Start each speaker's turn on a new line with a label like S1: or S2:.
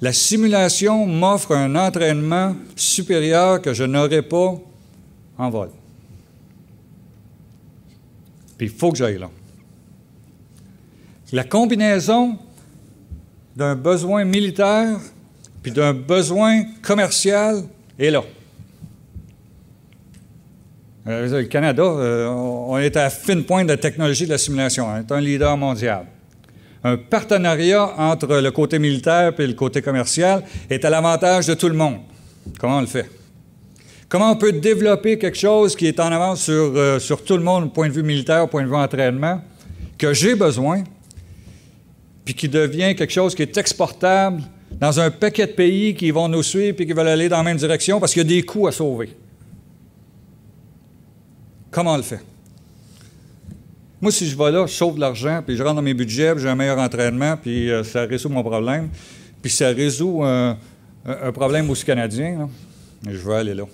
S1: La simulation m'offre un entraînement supérieur que je n'aurais pas en vol. Puis il faut que j'aille là. La combinaison d'un besoin militaire puis d'un besoin commercial est là. Euh, le Canada, euh, on est à la fine pointe de la technologie de la simulation. On hein. est un leader mondial un partenariat entre le côté militaire et le côté commercial est à l'avantage de tout le monde. Comment on le fait? Comment on peut développer quelque chose qui est en avance sur, euh, sur tout le monde, point de vue militaire, point de vue entraînement, que j'ai besoin, puis qui devient quelque chose qui est exportable dans un paquet de pays qui vont nous suivre et qui veulent aller dans la même direction parce qu'il y a des coûts à sauver. Comment on le fait? Moi, si je vais là, je sauve de l'argent, puis je rentre dans mes budgets, puis j'ai un meilleur entraînement, puis euh, ça résout mon problème. Puis ça résout euh, un problème aussi canadien. Je vais
S2: aller là.